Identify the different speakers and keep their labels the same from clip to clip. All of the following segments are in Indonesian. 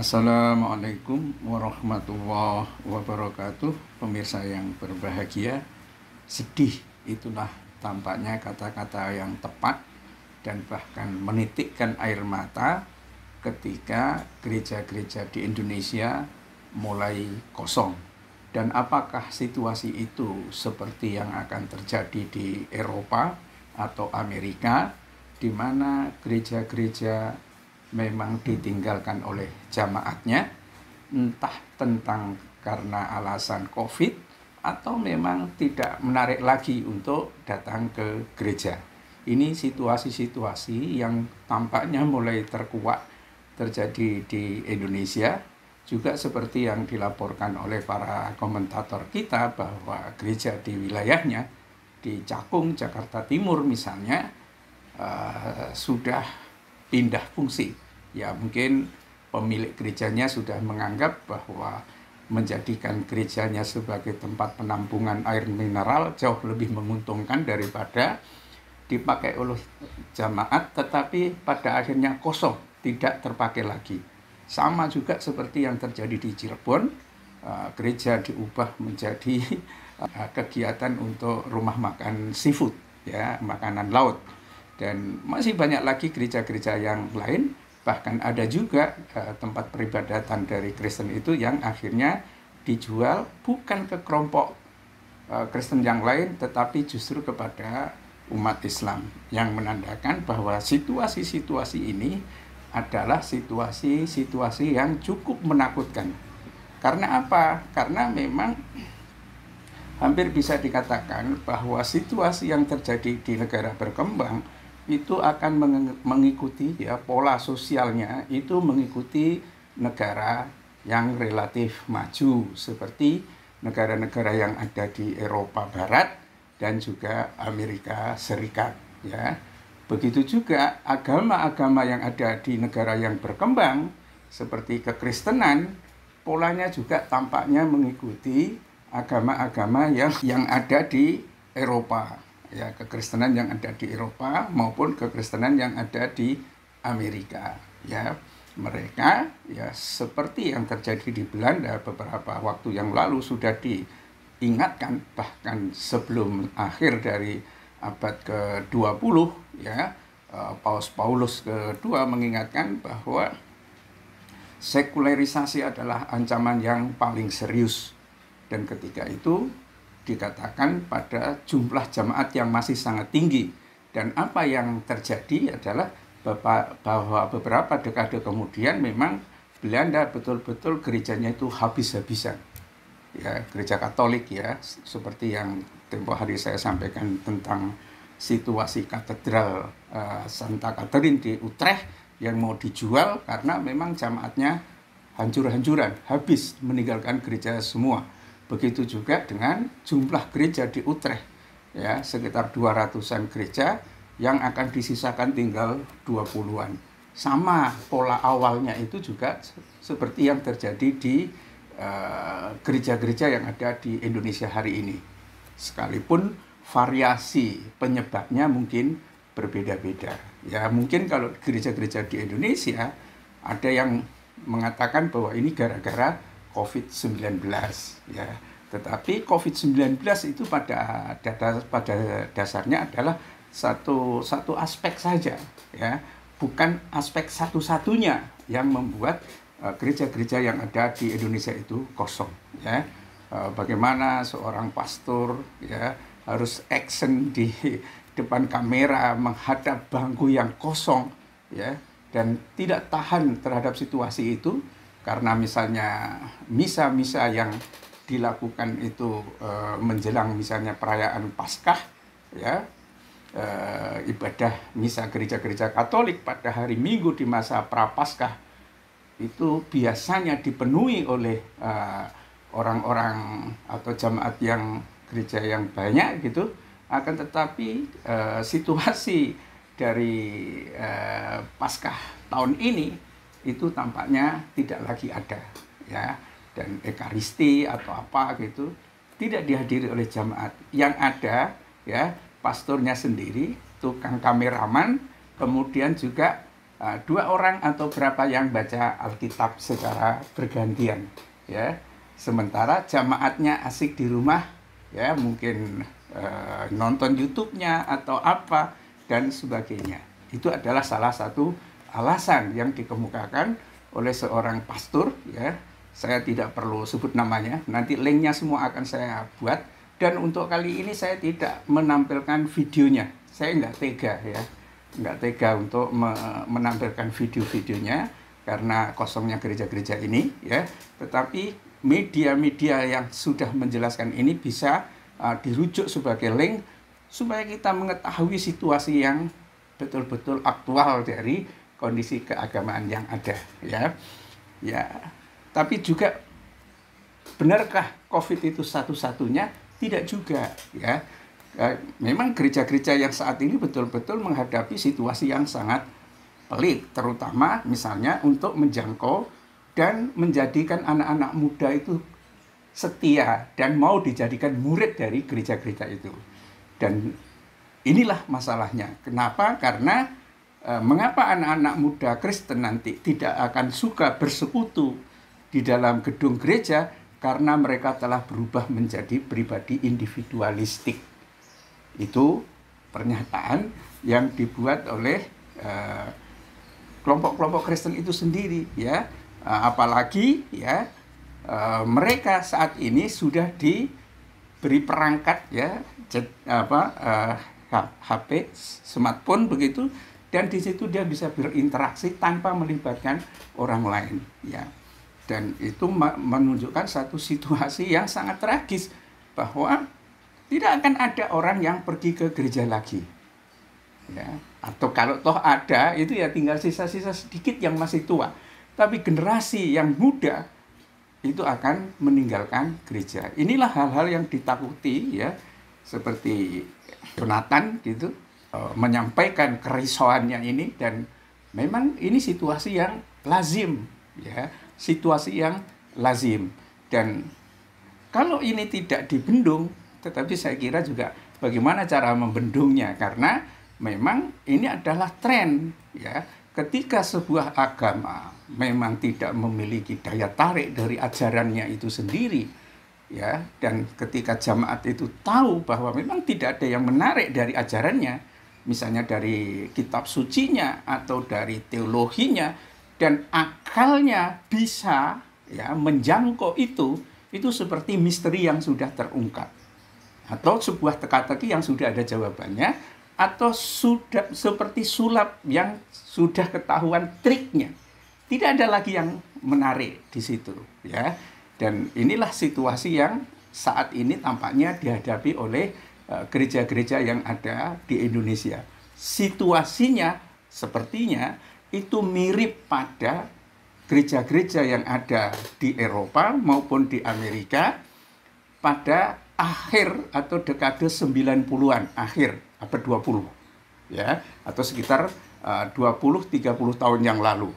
Speaker 1: Assalamualaikum warahmatullahi wabarakatuh Pemirsa yang berbahagia Sedih itulah tampaknya kata-kata yang tepat Dan bahkan menitikkan air mata Ketika gereja-gereja di Indonesia mulai kosong Dan apakah situasi itu seperti yang akan terjadi di Eropa atau Amerika di mana gereja-gereja memang ditinggalkan oleh jamaatnya entah tentang karena alasan covid atau memang tidak menarik lagi untuk datang ke gereja. Ini situasi-situasi yang tampaknya mulai terkuat terjadi di Indonesia juga seperti yang dilaporkan oleh para komentator kita bahwa gereja di wilayahnya di Cakung Jakarta Timur misalnya uh, sudah pindah fungsi. Ya mungkin pemilik gerejanya sudah menganggap bahwa menjadikan gerejanya sebagai tempat penampungan air mineral jauh lebih menguntungkan daripada dipakai oleh jamaat tetapi pada akhirnya kosong, tidak terpakai lagi. Sama juga seperti yang terjadi di Cirebon, e, gereja diubah menjadi e, kegiatan untuk rumah makan seafood, ya, makanan laut dan masih banyak lagi gereja-gereja yang lain bahkan ada juga uh, tempat peribadatan dari Kristen itu yang akhirnya dijual bukan ke kelompok uh, Kristen yang lain tetapi justru kepada umat Islam yang menandakan bahwa situasi-situasi ini adalah situasi-situasi yang cukup menakutkan. Karena apa? Karena memang hampir bisa dikatakan bahwa situasi yang terjadi di negara berkembang itu akan mengikuti ya pola sosialnya itu mengikuti negara yang relatif maju seperti negara-negara yang ada di Eropa Barat dan juga Amerika Serikat ya. Begitu juga agama-agama yang ada di negara yang berkembang seperti kekristenan polanya juga tampaknya mengikuti agama-agama yang yang ada di Eropa ya kekristenan yang ada di Eropa maupun kekristenan yang ada di Amerika ya mereka ya seperti yang terjadi di Belanda beberapa waktu yang lalu sudah diingatkan bahkan sebelum akhir dari abad ke-20 ya eh, Paus Paulus kedua mengingatkan bahwa sekularisasi adalah ancaman yang paling serius dan ketika itu dikatakan pada jumlah jemaat yang masih sangat tinggi. Dan apa yang terjadi adalah bahwa beberapa dekade kemudian memang Belanda betul-betul gerejanya itu habis-habisan. Ya, gereja Katolik ya, seperti yang tempo hari saya sampaikan tentang situasi katedral uh, Santa Catherine di Utrecht yang mau dijual karena memang jamaatnya hancur-hancuran, habis meninggalkan gereja semua. Begitu juga dengan jumlah gereja di Utrecht, ya sekitar 200-an gereja yang akan disisakan tinggal 20-an. Sama pola awalnya itu juga seperti yang terjadi di eh, gereja-gereja uh, yang ada di Indonesia hari ini. Sekalipun variasi penyebabnya mungkin berbeda-beda. Ya mungkin kalau gereja-gereja di Indonesia ada yang mengatakan bahwa ini gara-gara COVID-19 ya. Tetapi COVID-19 itu pada data, pada dasarnya adalah satu satu aspek saja ya, bukan aspek satu-satunya yang membuat eh, gereja-gereja uh, yang ada di Indonesia itu kosong ya. Uh, bagaimana seorang pastor ya harus action di depan kamera menghadap bangku yang kosong ya dan tidak tahan terhadap situasi itu karena misalnya misa-misa yang dilakukan itu e, menjelang misalnya perayaan Paskah ya e, ibadah misa gereja-gereja Katolik pada hari Minggu di masa Prapaskah itu biasanya dipenuhi oleh eh, orang-orang atau jemaat yang gereja yang banyak gitu akan tetapi e, situasi dari e, Paskah tahun ini itu tampaknya tidak lagi ada ya dan ekaristi atau apa gitu tidak dihadiri oleh jamaat yang ada ya pastornya sendiri tukang kameraman kemudian juga uh, dua orang atau berapa yang baca Alkitab secara bergantian ya sementara jamaatnya asik di rumah ya mungkin uh, nonton YouTube-nya atau apa dan sebagainya itu adalah salah satu alasan yang dikemukakan oleh seorang pastor ya saya tidak perlu sebut namanya nanti linknya semua akan saya buat dan untuk kali ini saya tidak menampilkan videonya saya nggak tega ya nggak tega untuk me menampilkan video-videonya karena kosongnya gereja-gereja ini ya tetapi media-media yang sudah menjelaskan ini bisa uh, dirujuk sebagai link supaya kita mengetahui situasi yang betul-betul aktual dari kondisi keagamaan yang ada ya ya tapi juga benarkah covid itu satu-satunya tidak juga ya. ya memang gereja-gereja yang saat ini betul-betul menghadapi situasi yang sangat pelik terutama misalnya untuk menjangkau dan menjadikan anak-anak muda itu setia dan mau dijadikan murid dari gereja-gereja itu dan inilah masalahnya kenapa karena Eh, mengapa anak-anak muda Kristen nanti tidak akan suka bersekutu di dalam gedung gereja karena mereka telah berubah menjadi pribadi individualistik. Itu pernyataan yang dibuat oleh eh, kelompok-kelompok uh, Kristen itu sendiri ya. Eh, apalagi ya uh, mereka saat ini sudah diberi perangkat ya apa uh, HP smartphone begitu dan di situ dia bisa berinteraksi tanpa melibatkan orang lain ya dan itu menunjukkan satu situasi yang sangat tragis bahwa tidak akan ada orang yang pergi ke gereja lagi ya atau kalau toh ada itu ya tinggal sisa-sisa sedikit yang masih tua tapi generasi yang muda itu akan meninggalkan gereja inilah hal-hal yang ditakuti ya seperti Jonathan gitu Eh, menyampaikan kerisauannya ini dan memang ini situasi yang lazim ya situasi yang lazim dan kalau ini tidak dibendung tetapi saya kira juga bagaimana cara membendungnya karena memang ini adalah tren ya ketika sebuah agama memang tidak memiliki daya tarik dari ajarannya itu sendiri ya dan ketika jamaat itu tahu bahwa memang tidak ada yang menarik dari ajarannya misalnya dari kitab sucinya atau dari teologinya dan akalnya bisa ya menjangkau itu itu seperti misteri yang sudah terungkap atau sebuah teka-teki yang sudah ada jawabannya atau sudah seperti sulap yang sudah ketahuan triknya tidak ada lagi yang menarik di situ ya dan inilah situasi yang saat ini tampaknya dihadapi oleh Eh, gereja-gereja yang ada di Indonesia. Situasinya sepertinya itu mirip pada gereja-gereja yang ada di Eropa maupun di Amerika pada akhir atau dekade 90-an, akhir abad 20. Ya, atau sekitar uh, 20 30 tahun yang lalu.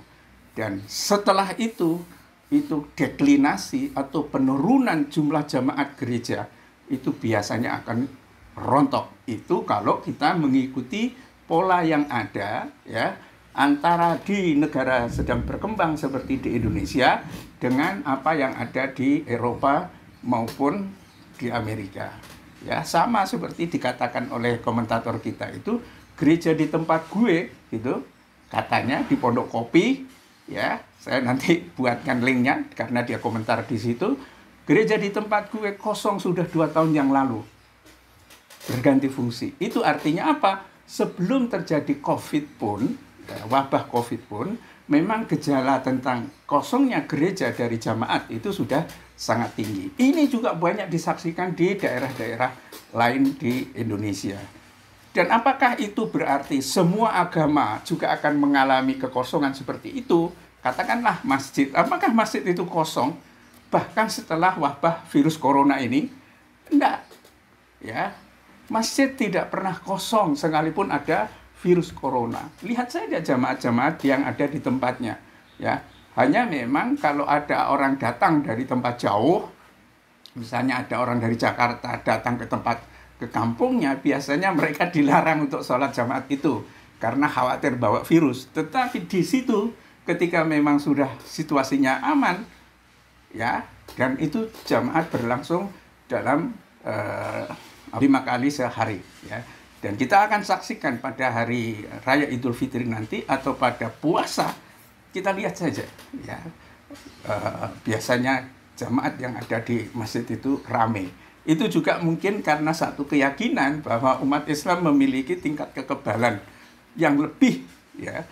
Speaker 1: Dan setelah itu itu deklinasi atau penurunan jumlah jemaat gereja itu biasanya akan rontok itu kalau kita mengikuti pola yang ada ya antara di negara sedang berkembang seperti di Indonesia dengan apa yang ada di Eropa maupun di Amerika. Ya, sama seperti dikatakan oleh komentator kita itu gereja di tempat gue gitu. Katanya di Pondok Kopi ya, saya nanti buatkan linknya karena dia komentar di situ. Gereja di tempat gue kosong sudah dua tahun yang lalu berganti fungsi. Itu artinya apa? Sebelum terjadi COVID pun, ya, wabah COVID pun, memang gejala tentang kosongnya gereja dari jamaat itu sudah sangat tinggi. Ini juga banyak disaksikan di daerah-daerah lain di Indonesia. Dan apakah itu berarti semua agama juga akan mengalami kekosongan seperti itu? Katakanlah masjid, apakah masjid itu kosong bahkan setelah wabah virus corona ini? Enggak. Ya, masjid tidak pernah kosong sekalipun ada virus corona. Lihat saja jamaat-jamaat yang ada di tempatnya, ya. Hanya memang kalau ada orang datang dari tempat jauh, misalnya ada orang dari Jakarta datang ke tempat ke kampungnya, biasanya mereka dilarang untuk sholat jamaat itu karena khawatir bawa virus. Tetapi di situ ketika memang sudah situasinya aman, ya, dan itu jamaat berlangsung dalam uh, lima kali sehari ya dan kita akan saksikan pada hari raya Idul Fitri nanti atau pada puasa kita lihat saja ya e, biasanya jemaat yang ada di masjid itu ramai itu juga mungkin karena satu keyakinan bahwa umat Islam memiliki tingkat kekebalan yang lebih ya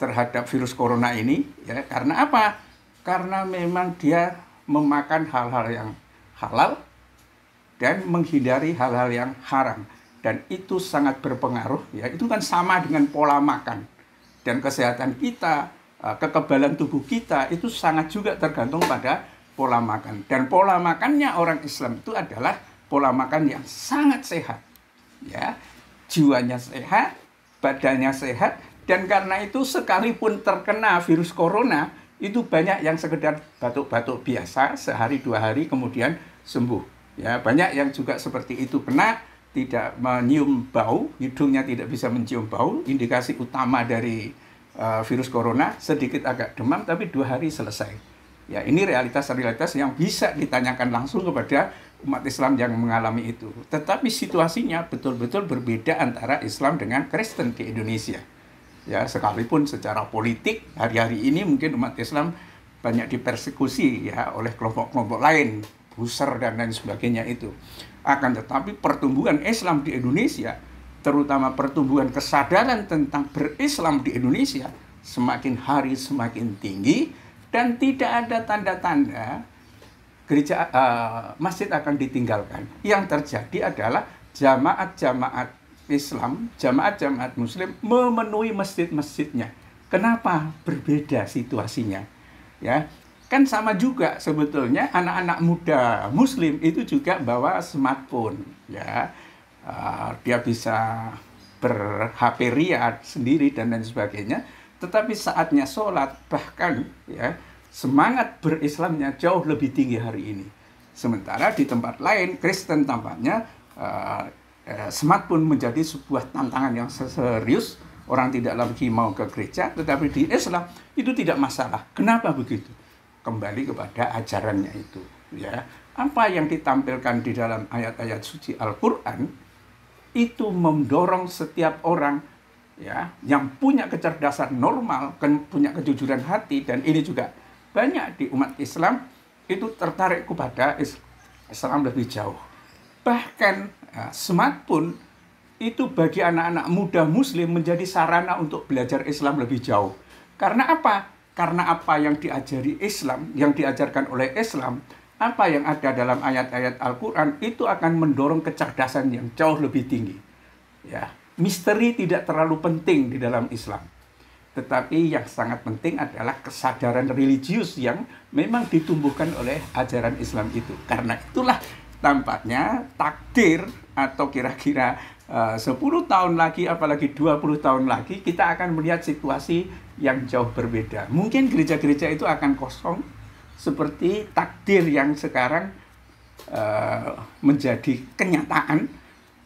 Speaker 1: terhadap virus corona ini ya karena apa karena memang dia memakan hal-hal yang halal dan menghindari hal-hal yang haram dan itu sangat berpengaruh ya itu kan sama dengan pola makan dan kesehatan kita eh, kekebalan tubuh kita itu sangat juga tergantung pada pola makan dan pola makannya orang Islam itu adalah pola makan yang sangat sehat ya jiwanya sehat badannya sehat dan karena itu sekalipun terkena virus corona itu banyak yang sekedar batuk-batuk biasa sehari dua hari kemudian sembuh Ya, banyak yang juga seperti itu kena tidak menyium bau, hidungnya tidak bisa mencium bau, indikasi utama dari uh, virus corona sedikit agak demam tapi dua hari selesai. Ya, ini realitas-realitas yang bisa ditanyakan langsung kepada umat Islam yang mengalami itu. Tetapi situasinya betul-betul berbeda antara Islam dengan Kristen di Indonesia. Ya, sekalipun secara politik hari-hari ini mungkin umat Islam banyak dipersekusi ya oleh kelompok-kelompok lain Busser dan lain sebagainya itu. Akan tetapi pertumbuhan Islam di Indonesia, terutama pertumbuhan kesadaran tentang berislam di Indonesia, semakin hari semakin tinggi dan tidak ada tanda-tanda gereja uh, masjid akan ditinggalkan. Yang terjadi adalah jamaat-jamaat Islam, jamaat-jamaat Muslim memenuhi masjid-masjidnya. Kenapa berbeda situasinya? Ya, kan sama juga sebetulnya anak-anak muda muslim itu juga bawa smartphone ya uh, dia bisa berhp riad sendiri dan lain sebagainya tetapi saatnya sholat bahkan ya semangat berislamnya jauh lebih tinggi hari ini sementara di tempat lain Kristen tampaknya uh, smartphone menjadi sebuah tantangan yang serius orang tidak lagi mau ke gereja tetapi di Islam itu tidak masalah kenapa begitu kembali kepada ajarannya itu ya apa yang ditampilkan di dalam ayat-ayat suci Al-Qur'an itu mendorong setiap orang ya yang punya kecerdasan normal punya kejujuran hati dan ini juga banyak di umat Islam itu tertarik kepada Islam lebih jauh bahkan ya, smartphone itu bagi anak-anak muda muslim menjadi sarana untuk belajar Islam lebih jauh karena apa karena apa yang diajari Islam, yang diajarkan oleh Islam, apa yang ada dalam ayat-ayat Al-Quran itu akan mendorong kecerdasan yang jauh lebih tinggi. Ya, misteri tidak terlalu penting di dalam Islam. Tetapi yang sangat penting adalah kesadaran religius yang memang ditumbuhkan oleh ajaran Islam itu. Karena itulah tampaknya takdir atau kira-kira Eh, sepuluh 10 tahun lagi apalagi 20 tahun lagi kita akan melihat situasi yang jauh berbeda. Mungkin gereja-gereja itu akan kosong seperti takdir yang sekarang uh, menjadi kenyataan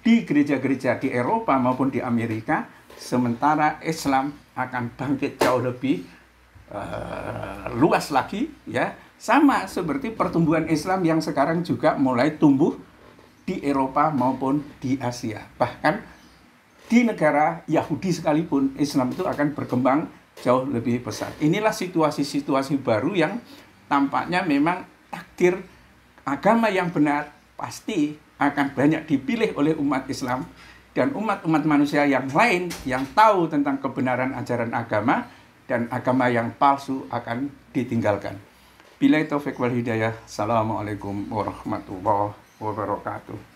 Speaker 1: di gereja-gereja di Eropa maupun di Amerika sementara Islam akan bangkit jauh lebih uh, luas lagi ya sama seperti pertumbuhan Islam yang sekarang juga mulai tumbuh di Eropa maupun di Asia. Bahkan di negara Yahudi sekalipun Islam itu akan berkembang jauh lebih besar. Inilah situasi-situasi baru yang tampaknya memang takdir agama yang benar pasti akan banyak dipilih oleh umat Islam dan umat-umat manusia yang lain yang tahu tentang kebenaran ajaran agama dan agama yang palsu akan ditinggalkan. Bila itu wal hidayah. Assalamualaikum warahmatullahi o barakatuh.